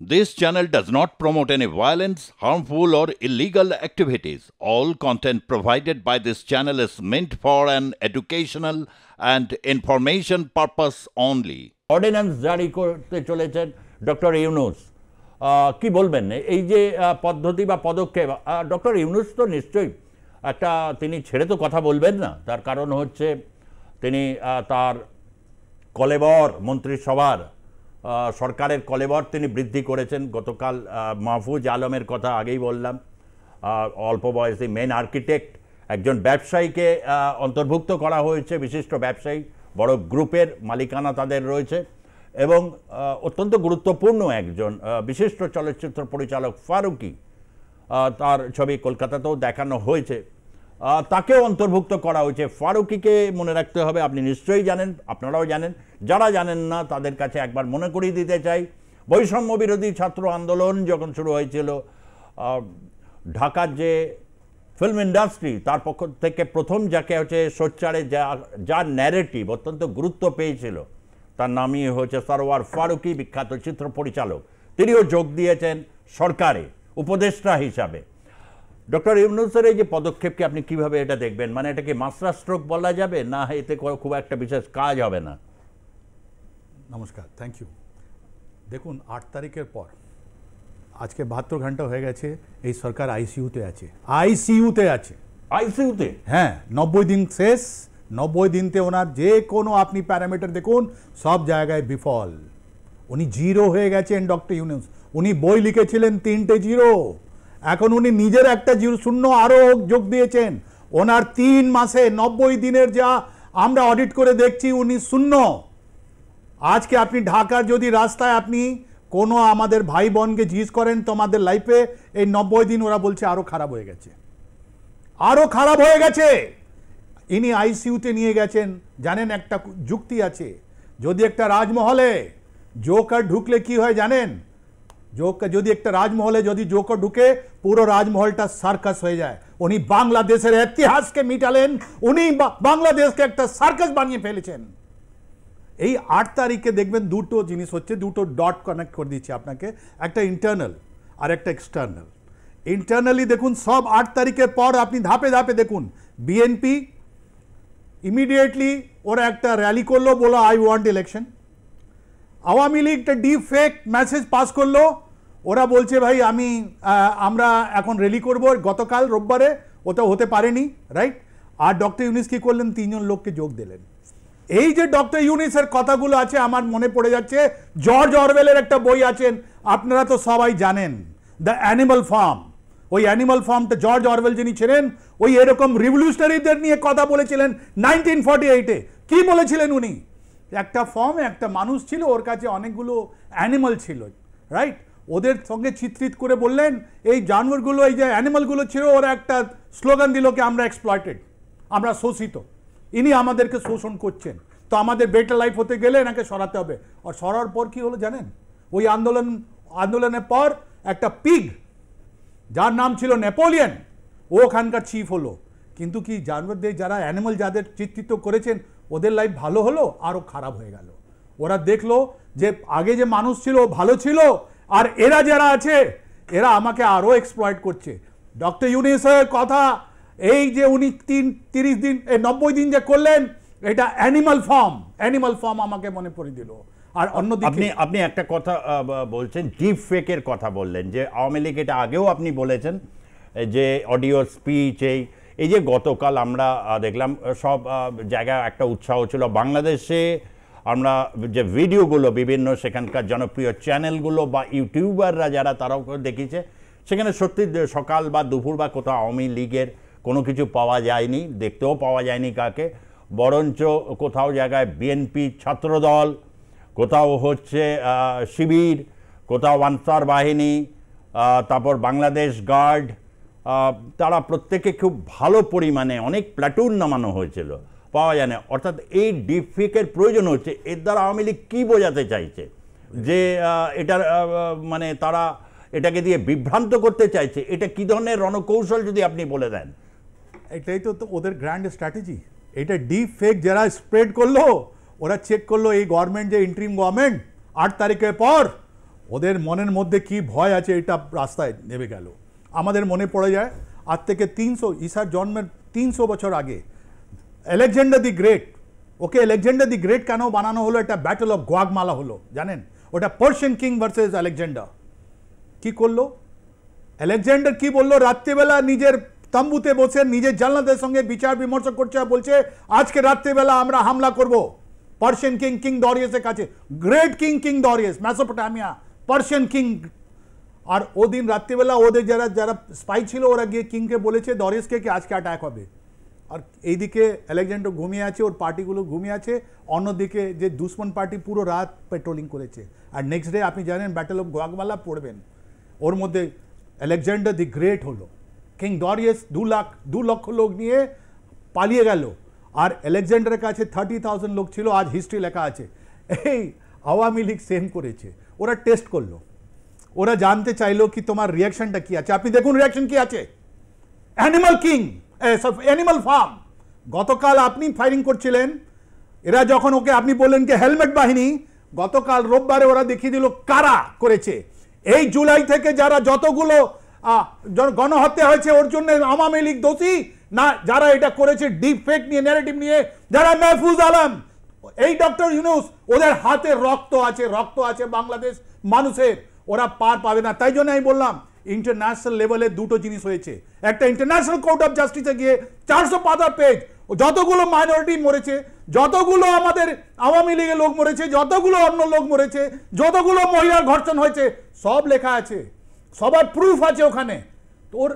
This channel does not promote any violence, harmful or illegal activities. All content provided by this channel is meant for an educational and information purpose only. Ordinance জারি করতে চলেছেন doctor Yunus কি বলবেন এই যে পদ্ধতি বা পদক্ষেপ ডক্টর ইউনুস তো নিশ্চয়ই একটা তিনি ছেড়ে তো কথা বলবেন না তার কারণ হচ্ছে তিনি তার কলেবর মন্ত্রিসভার সরকারের কলেবর তিনি বৃদ্ধি করেছেন গতকাল মাহফুজ আলমের কথা আগেই বললাম অল্প বয়সে মেন আর্কিটেক্ট একজন ব্যবসায়ীকে অন্তর্ভুক্ত করা হয়েছে বিশিষ্ট ব্যবসায়ী বড় গ্রুপের মালিকানা তাদের রয়েছে এবং অত্যন্ত গুরুত্বপূর্ণ একজন বিশিষ্ট চলচ্চিত্র পরিচালক ফারুকি তার ছবি কলকাতাতেও দেখানো হয়েছে তাকেও অন্তর্ভুক্ত করা হয়েছে ফারুকিকে মনে রাখতে হবে আপনি নিশ্চয়ই জানেন আপনারাও জানেন যারা জানেন না তাদের কাছে একবার মনে করিয়ে দিতে চাই বৈষম্য বিরোধী ছাত্র আন্দোলন যখন শুরু হয়েছিল ঢাকার যে ফিল্ম ইন্ডাস্ট্রি তার পক্ষ থেকে প্রথম যাকে হচ্ছে সোচ্চারে যা যার ন্যারেটিভ অত্যন্ত গুরুত্ব পেয়েছিল তার নামই হচ্ছে সরোয়ার ফারুকি বিখ্যাত চিত্র পরিচালক তিনিও যোগ দিয়েছেন সরকারে উপদেষ্টা হিসাবে ডক্টর ইউনুসের এই যে পদক্ষেপকে আপনি কিভাবে এটা দেখবেন মানে এটাকে মাস্টার স্ট্রোক বলা যাবে না এতে খুব একটা বিশেষ কাজ হবে না নমস্কার থ্যাংক ইউ দেখুন আট তারিখের পর আজকে বাহাত্তর ঘন্টা হয়ে গেছে এই সরকার আইসিউতে আছে আইসিউতে আছে আইসিউতে হ্যাঁ নব্বই দিন শেষ নব্বই দিনতে ওনার যে কোনো আপনি প্যারামিটার দেখুন সব জায়গায় বিফল উনি জিরো হয়ে গেছেন ডক্টর ইউনুস উনি বই লিখেছিলেন তিনটে জিরো এখন উনি নিজের একটা শূন্য আরও যোগ দিয়েছেন ওনার তিন মাসে নব্বই দিনের যা আমরা অডিট করে দেখছি উনি শূন্য আজকে আপনি ঢাকার যদি রাস্তায় আপনি কোনো আমাদের ভাই বোনকে জিজ্ঞেস করেন তোমাদের লাইফে এই নব্বই দিন ওরা বলছে আরও খারাপ হয়ে গেছে আরও খারাপ হয়ে গেছে ইনি আইসিউতে নিয়ে গেছেন জানেন একটা যুক্তি আছে যদি একটা রাজমহলে জোকার ঢুকলে কি হয় জানেন জোক যদি একটা রাজমহলে যদি জোকও ঢুকে পুরো রাজমহলটা সার্কাস হয়ে যায় উনি বাংলাদেশের ইতিহাসকে মিটালেন উনি বাংলাদেশকে একটা সার্কাস বানিয়ে ফেলেছেন এই আট তারিখে দেখবেন দুটো জিনিস হচ্ছে দুটো ডট কানেক্ট করে দিচ্ছি আপনাকে একটা ইন্টারনাল আর একটা এক্সটার্নাল ইন্টারনালি দেখুন সব আট তারিখের পর আপনি ধাপে ধাপে দেখুন বিএনপি ইমিডিয়েটলি ওরা একটা র্যালি করলো বলো I want election Awami League একটা ডিপ মেসেজ পাস করলো ওরা বলছে ভাই আমি আমরা এখন রেলি করব গতকাল রোববারে ওটা হতে পারেনি রাইট আর ডক্টর ইউনিস কী করলেন তিনজন লোককে যোগ দিলেন এই যে ডক্টর ইউনিসের কথাগুলো আছে আমার মনে পড়ে যাচ্ছে জর্জ অরওয়েলের একটা বই আছেন আপনারা তো সবাই জানেন দ্য অ্যানিমাল ফার্ম ওই অ্যানিমাল ফার্মটা জর্জ অরওয়েল যিনি ছিলেন ওই এরকম রিভলিউশনারিদের নিয়ে কথা বলেছিলেন নাইনটিন ফর্টি এইটে কী বলেছিলেন উনি একটা ফর্ম একটা মানুষ ছিল ওর কাছে অনেকগুলো অ্যানিমাল ছিল রাইট ওদের সঙ্গে চিত্রিত করে বললেন এই জানোয়ারগুলো এই যে অ্যানিমালগুলো ছিল ওরা একটা স্লোগান দিল কি আমরা এক্সপ্লয়েটেড আমরা শোষিত ইনি আমাদেরকে শোষণ করছেন তো আমাদের বেটার লাইফ হতে গেলে এনাকে সরাতে হবে আর সরার পর কি হলো জানেন ওই আন্দোলন আন্দোলনের পর একটা পিগ যার নাম ছিল নেপোলিয়ান ও ওখানকার চিফ হলো কিন্তু কি জানোয়ারদের যারা অ্যানিমাল যাদের চিত্রিত করেছেন ওদের লাইফ ভালো হলো আরও খারাপ হয়ে গেল ওরা দেখলো যে আগে যে মানুষ ছিল ভালো ছিল আর এরা যারা আছে এরা আমাকে আরও এক্সপ্লয়েট করছে ডক্টর ইউনিসের কথা এই যে উনি তিন তিরিশ দিন এই নব্বই দিন যে করলেন এটা অ্যানিমাল ফর্ম অ্যানিমাল ফর্ম আমাকে মনে পড়ে দিল আর অন্যদিকে আপনি আপনি একটা কথা বলছেন ডিপ ফেকের কথা বললেন যে আওয়ামী লীগ এটা আগেও আপনি বলেছেন যে অডিও স্পিচ এই এই যে গতকাল আমরা দেখলাম সব জায়গায় একটা উৎসাহ ছিল বাংলাদেশে আমরা যে ভিডিওগুলো বিভিন্ন সেখানকার জনপ্রিয় চ্যানেলগুলো বা ইউটিউবাররা যারা তারাও দেখিয়েছে সেখানে সত্যি সকাল বা দুপুর বা কোথাও আওয়ামী লীগের কোনো কিছু পাওয়া যায়নি দেখতেও পাওয়া যায়নি কাকে বরঞ্চ কোথাও জায়গায় বিএনপি ছাত্রদল কোথাও হচ্ছে শিবির কোথাও আনসার বাহিনী তারপর বাংলাদেশ গার্ড তারা প্রত্যেকে খুব ভালো পরিমাণে অনেক প্ল্যাটুন নামানো হয়েছিল পাওয়া যায় না অর্থাৎ এই ডিপফেকের প্রয়োজন হচ্ছে এর দ্বারা আওয়ামী লীগ কী বোঝাতে চাইছে যে এটার মানে তারা এটাকে দিয়ে বিভ্রান্ত করতে চাইছে এটা কি ধরনের রণকৌশল যদি আপনি বলে দেন এটাই তো ওদের গ্র্যান্ড স্ট্র্যাটেজি এটা ডিপ ফেক যারা স্প্রেড করলো ওরা চেক করলো এই গভর্নমেন্ট যে ইন্ট্রিম গভর্নমেন্ট আট তারিখের পর ওদের মনের মধ্যে কি ভয় আছে এটা রাস্তায় নেমে গেল আমাদের মনে পড়ে যায় আজ থেকে তিনশো ঈশার জন্মের তিনশো বছর আগে আলেকজান্ডার দি গ্রেট ওকে আলেকজান্ডার দি গ্রেট কেন বানানো হলো এটা ব্যাটল অফ গোয়াগমালা হলো জানেন ওটা পার্সিয়ান কিং ভার্সেস আলেকজান্ডার কি করলো আলেকজান্ডার কি বললো রাত্রিবেলা নিজের তাম্বুতে বসে নিজের জানলাদের সঙ্গে বিচার বিমর্শ করছে বলছে আজকে রাত্রিবেলা আমরা হামলা করব পার্সিয়ান কিং কিং দরিয়াসের কাছে great king king Darius Mesopotamia Persian king আর ওদিন রাত্রিবেলা ওদের যারা যারা স্পাই ছিল ওরা গিয়ে কিংকে বলেছে দরিয়াসকে কি আজকে অ্যাটাক হবে আর এইদিকে অ্যালেকজান্ডার ঘুমিয়ে আছে ওর পার্টিগুলো ঘুমিয়ে আছে অন্যদিকে যে দুশ্মন পার্টি পুরো রাত পেট্রোলিং করেছে আর নেক্সট ডে আপনি জানেন ব্যাটেল অফ গোয়াকমালা পড়বেন ওর মধ্যে অ্যালেকজান্ডার দি গ্রেট হলো কিং ডরিয়াস দু লাখ দু লক্ষ লোক নিয়ে পালিয়ে গেল আর অ্যালেকজান্ডারের কাছে থার্টি থাউজেন্ড লোক ছিল আজ হিস্ট্রি লেখা আছে এই আওয়ামী লীগ সেম করেছে ওরা টেস্ট করলো ওরা জানতে চাইলো কি তোমার রিয়াকশনটা কি আছে আপনি দেখুন রিয়াকশন কি আছে অ্যানিমাল কিং অ্যানিমাল ফার্ম গতকাল আপনি ফায়ারিং করছিলেন এরা যখন ওকে আপনি বললেন যে হেলমেট বাহিনী গতকাল রোববারে ওরা দেখিয়ে দিল কারা করেছে এই জুলাই থেকে যারা যতগুলো গণহত্যা হয়েছে ওর জন্য আওয়ামী লীগ দোষী না যারা এটা করেছে ডিপ ফেক নিয়ে ন্যারেটিভ নিয়ে যারা মেহফুজ আলম এই ডক্টর ইউনুস ওদের হাতে রক্ত আছে রক্ত আছে বাংলাদেশ মানুষের ওরা পার পাবে না তাই জন্য আমি বললাম ইন্টারন্যাশনাল লেভেলে দুটো জিনিস হয়েছে একটা ইন্টারন্যাশনাল কোর্ট অফ জাস্টিসে গিয়ে চারশো পাতা পেজ যতগুলো মাইনরিটি মরেছে যতগুলো আমাদের আওয়ামী লীগের লোক মরেছে যতগুলো অন্য লোক মরেছে যতগুলো মহিলার ঘর্ষণ হয়েছে সব লেখা আছে সবার প্রুফ আছে ওখানে তো ওর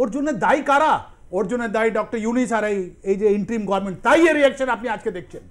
ওর জন্য দায়ী কারা ওর জন্য দায়ী ডক্টর ইউনিস আর এই যে ইন্ট্রিম গভর্নমেন্ট তাই এ রিয়াকশন আপনি আজকে দেখছেন